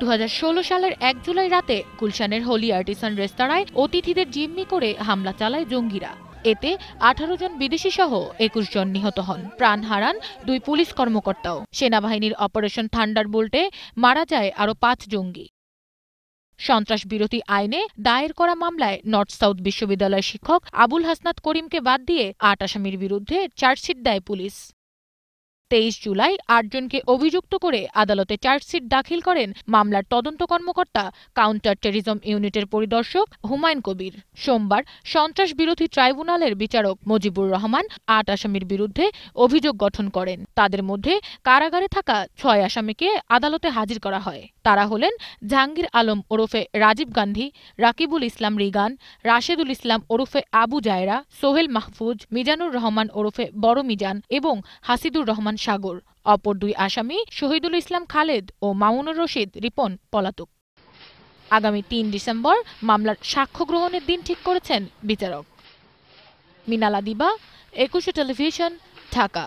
2016 সালের এক জুলাই রাতে গুলশানের হোলি আর্টিসান রেস্তোরাঁয় অতিথিদের জিম্মি করে হামলা চালায় জঙ্গিরা এতে আঠারো জন বিদেশি সহ একুশ জন নিহত হন প্রাণ হারান দুই পুলিশ কর্মকর্তাও সেনাবাহিনীর অপারেশন থান্ডার বোল্টে মারা যায় আরও পাঁচ জঙ্গি সন্ত্রাস বিরোধী আইনে দায়ের করা মামলায় নর্থ সাউথ বিশ্ববিদ্যালয়ের শিক্ষক আবুল হাসনাত করিমকে বাদ দিয়ে আট আসামির বিরুদ্ধে চার্জশিট দেয় পুলিশ তেইশ জুলাই আটজনকে অভিযুক্ত করে আদালতে চার্জশিট দাখিল করেন মামলার তদন্ত কর্মকর্তা কাউন্টার টেরিজম ইউনিটের পরিদর্শক হুমায়ুন কবির সোমবার সন্ত্রাস বিরোধী ট্রাইব্যুনালের বিচারক মজিবুর রহমান আট আসামির বিরুদ্ধে অভিযোগ গঠন করেন তাদের মধ্যে কারাগারে থাকা ছয় আসামিকে আদালতে হাজির করা হয় তারা হলেন জাহাঙ্গীর আলম ওরফে রাজীব গান্ধী রাকিবুল ইসলাম রিগান রাশেদুল ইসলাম ওরফে আবু জায়রা সোহেল মাহফুজ মিজানুর রহমান ওরফে বড় মিজান এবং হাসিদুর রহমান খান সাগর অপর দুই আসামি শহীদুল ইসলাম খালেদ ও মামুনুর রশিদ রিপন পলাতক আগামী তিন ডিসেম্বর মামলার সাক্ষ্য গ্রহণের দিন ঠিক করেছেন বিচারক মিনালা দিবা একুশে টেলিভিশন ঢাকা